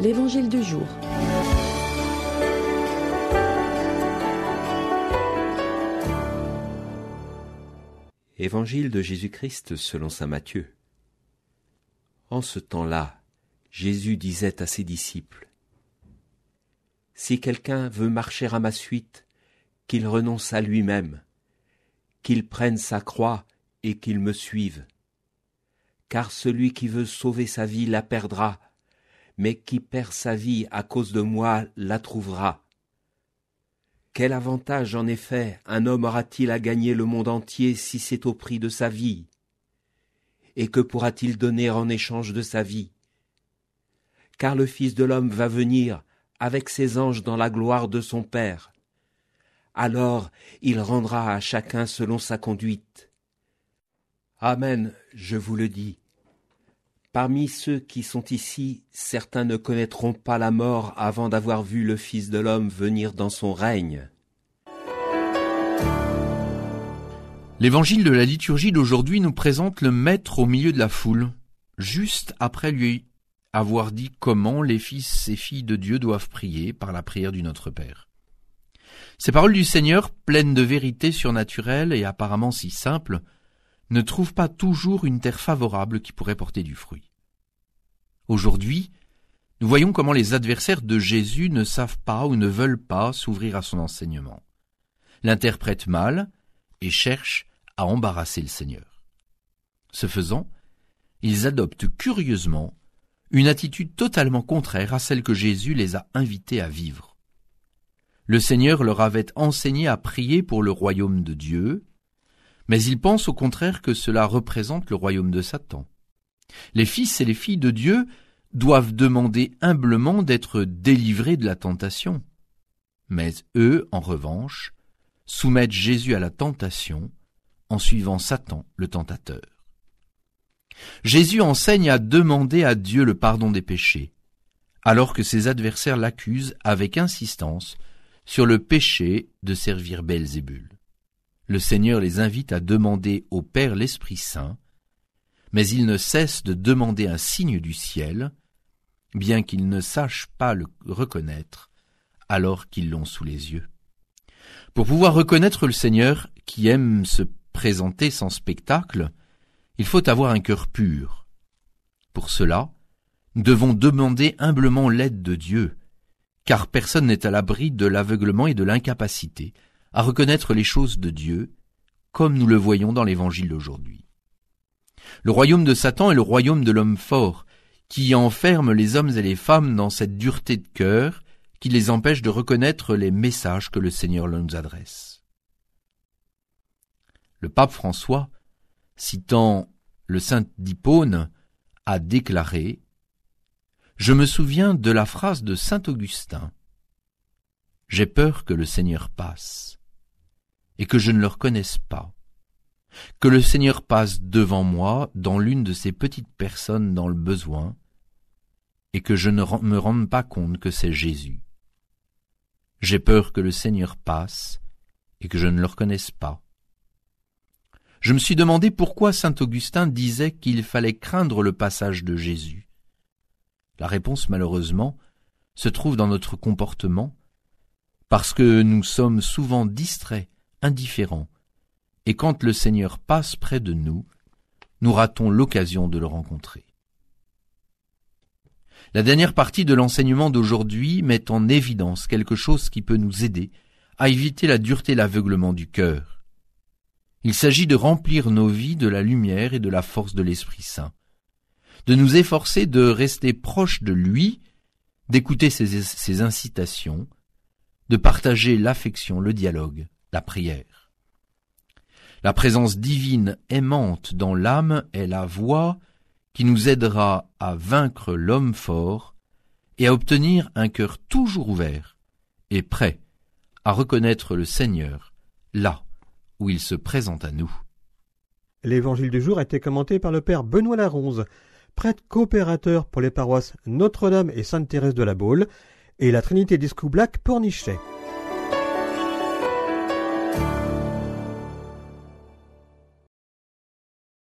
l'Évangile du jour. Évangile de Jésus-Christ selon Saint Matthieu. En ce temps-là, Jésus disait à ses disciples, Si quelqu'un veut marcher à ma suite, qu'il renonce à lui-même, qu'il prenne sa croix et qu'il me suive. Car celui qui veut sauver sa vie la perdra, mais qui perd sa vie à cause de moi la trouvera. Quel avantage, en effet, un homme aura-t-il à gagner le monde entier si c'est au prix de sa vie Et que pourra-t-il donner en échange de sa vie Car le Fils de l'homme va venir avec ses anges dans la gloire de son Père. Alors il rendra à chacun selon sa conduite. Amen, je vous le dis. Parmi ceux qui sont ici, certains ne connaîtront pas la mort avant d'avoir vu le Fils de l'homme venir dans son règne. L'évangile de la liturgie d'aujourd'hui nous présente le Maître au milieu de la foule, juste après lui avoir dit comment les fils et filles de Dieu doivent prier par la prière du Notre Père. Ces paroles du Seigneur, pleines de vérité surnaturelle et apparemment si simples, ne trouve pas toujours une terre favorable qui pourrait porter du fruit. Aujourd'hui, nous voyons comment les adversaires de Jésus ne savent pas ou ne veulent pas s'ouvrir à son enseignement, l'interprètent mal et cherchent à embarrasser le Seigneur. Ce faisant, ils adoptent curieusement une attitude totalement contraire à celle que Jésus les a invités à vivre. Le Seigneur leur avait enseigné à prier pour le royaume de Dieu, mais ils pensent au contraire que cela représente le royaume de Satan. Les fils et les filles de Dieu doivent demander humblement d'être délivrés de la tentation. Mais eux, en revanche, soumettent Jésus à la tentation en suivant Satan, le tentateur. Jésus enseigne à demander à Dieu le pardon des péchés, alors que ses adversaires l'accusent avec insistance sur le péché de servir Belzébul le Seigneur les invite à demander au Père l'Esprit Saint, mais ils ne cessent de demander un signe du ciel, bien qu'ils ne sachent pas le reconnaître alors qu'ils l'ont sous les yeux. Pour pouvoir reconnaître le Seigneur qui aime se présenter sans spectacle, il faut avoir un cœur pur. Pour cela, nous devons demander humblement l'aide de Dieu, car personne n'est à l'abri de l'aveuglement et de l'incapacité à reconnaître les choses de Dieu, comme nous le voyons dans l'évangile d'aujourd'hui. Le royaume de Satan est le royaume de l'homme fort, qui enferme les hommes et les femmes dans cette dureté de cœur qui les empêche de reconnaître les messages que le Seigneur nous adresse. Le pape François, citant le saint d'Hippone, a déclaré Je me souviens de la phrase de saint Augustin. J'ai peur que le Seigneur passe et que je ne le reconnaisse pas. Que le Seigneur passe devant moi dans l'une de ces petites personnes dans le besoin, et que je ne me rende pas compte que c'est Jésus. J'ai peur que le Seigneur passe et que je ne le reconnaisse pas. Je me suis demandé pourquoi saint Augustin disait qu'il fallait craindre le passage de Jésus. La réponse, malheureusement, se trouve dans notre comportement, parce que nous sommes souvent distraits indifférents, et quand le Seigneur passe près de nous, nous ratons l'occasion de le rencontrer. La dernière partie de l'enseignement d'aujourd'hui met en évidence quelque chose qui peut nous aider à éviter la dureté et l'aveuglement du cœur. Il s'agit de remplir nos vies de la lumière et de la force de l'Esprit Saint, de nous efforcer de rester proches de lui, d'écouter ses, ses incitations, de partager l'affection, le dialogue la prière. La présence divine aimante dans l'âme est la voie qui nous aidera à vaincre l'homme fort et à obtenir un cœur toujours ouvert et prêt à reconnaître le Seigneur là où il se présente à nous. L'évangile du jour a été commenté par le père Benoît Laronze, prêtre coopérateur pour les paroisses Notre-Dame et Sainte-Thérèse de la Baule et la Trinité d'Escoublac Pornichet.